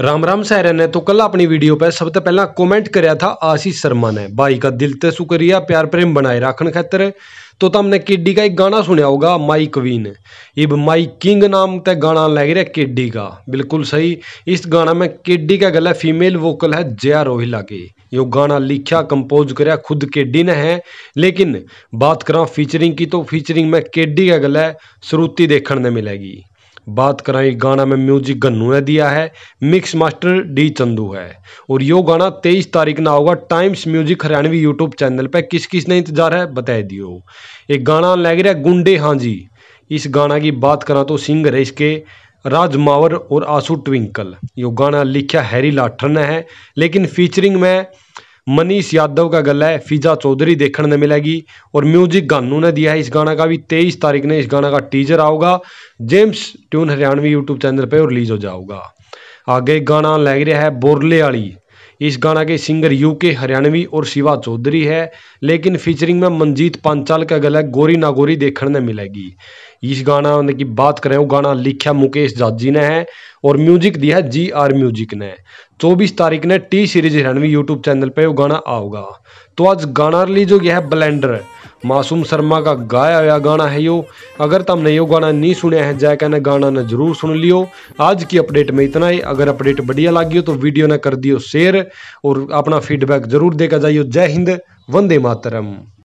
राम राम सैरन ने तो कल अपनी वीडियो पर सबसे तो पहला कमेंट करया था आशीष शर्मा ने भाई का दिल ते शुक्रिया प्यार प्रेम बनाए रखने खातर तो तुमने तो केडी का एक गाना सुनया होगा माई क्वीन इब माई किंग नाम ते गाना लग रहा है किड्डी का बिल्कुल सही इस गाना में केडी का गला फीमेल वोकल है जया रोहिला के यो गाना लिखा कंपोज कर खुद केडी ने है लेकिन बात करा फीचरिंग की तो फीचरिंग में केडी का गला श्रुति देखने मिलेगी बात कराई गाना में म्यूजिक गन्नू ने दिया है मिक्स मास्टर डी चंदू है और यो गाना तेईस तारीख ना होगा Times Music Haryanvi YouTube channel पे किस किस ने इंतजार है बता दियो एक गाना लग रहा है गुंडे हाँ जी इस गाना की बात करा तो सिंगर है इसके राज मावर और आंसू ट्विंकल यो गाना लिखा हैरी लाठर ने है लेकिन फीचरिंग में मनीष यादव का गला है फिजा चौधरी देखने में मिलेगी और म्यूजिक गानू ने दिया है इस गाना का भी तेईस तारीख ने इस गाना का टीजर आओगा Gems Tune Haryanvi YouTube channel पर रिलीज हो जाओगा आगे गाना लग रहा है बोरले वाली इस गाना के सिंगर यूके हरियाणवी और शिवा चौधरी है लेकिन फीचरिंग में मनजीत पांचाल का गला गोरी नागोरी देखने मिलेगी इस गाना की बात करें वो गाना लिखा मुकेश जाजी ने है और म्यूजिक दिया है जी आर म्यूजिक ने चौबीस तारीख ने T Series Haryanvi YouTube channel पे वो गाना आओगा तो आज गाना रिलीज हो गया है ब्लेंडर मासूम शर्मा का गाया हुआ गाना है यो अगर तुमने यो गाना नहीं सुना है जाय कहना गाना ने जरूर सुन लियो आज की अपडेट में इतना ही अगर अपडेट बढ़िया लगी हो तो वीडियो ने कर दियो शेयर और अपना फीडबैक जरूर देकर जाइयो जय हिंद वंदे मातरम